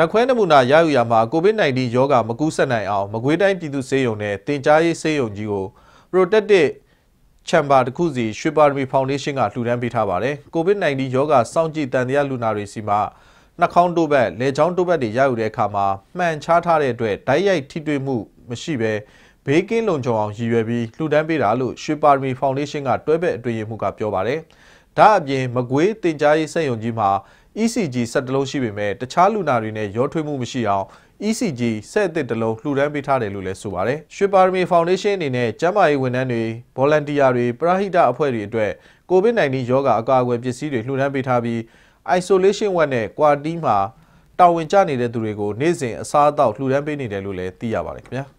ဓာတ်ခွဲနမူနာရယူရမှာ COVID-19 ရောဂါမကူးစက်နိုင်အောင်မကွေးတိုင်းပြည်သူ့ဆေးရုံနဲ့တင် जा ရေးဆေးရုံကြီးကို Protective Chamber တစ်ခုစီရွှေပါရမီဖောင်ဒေးရှင်းကလှူဒန်းပေးထားပါတယ်။ COVID-19 ရောဂါစောင့်ကြည့်တန်တရားလူနာတွေစီမှာနှာခေါင်းတို့ဘက်လက်ချောင်းတို့ဘက်တွေရယူတဲ့အခါမှာမှန်ချထားတဲ့အတွက်ဓာတ်ရိုက်ထိတွေ့မှုမရှိဘဲဘေးကင်းလုံခြုံအောင်ရည်ရွယ်ပြီးလှူဒန်းပေးတာလို့ရွှေပါရမီဖောင်ဒေးရှင်းကတွဲဘက်အတွင်းရေးမှူးကပြောပါတယ်။။ဒါအပြင်မကွေးတင်ကြားရေးစက်ရုံကြီးမှာ ECG ဆက်တလုံးရှိပေမဲ့တခြားလူနာတွေနဲ့ရောထွေးမှုမရှိအောင် ECG စက်အသစ်တလုံးလှူဒန်းပေးထားတယ်လို့လည်းဆိုပါတယ်။ရွှေပါရမီဖောင်ဒေးရှင်းအနေနဲ့ကျန်းမာရေးဝန်ထမ်းတွေ၊ဗော်လန်တီယာတွေ၊ပရဟိတအဖွဲ့တွေအတွက် COVID-19 ရောဂါအကာအကွယ်ပစ္စည်းတွေလှူဒန်းပေးထားပြီး isolation ward နဲ့ quarantine မှာတာဝန်ကျနေတဲ့သူတွေကိုနေ့စဉ်အစားအသောက်လှူဒန်းပေးနေတယ်လို့လည်းသိရပါတယ်ခင်ဗျာ။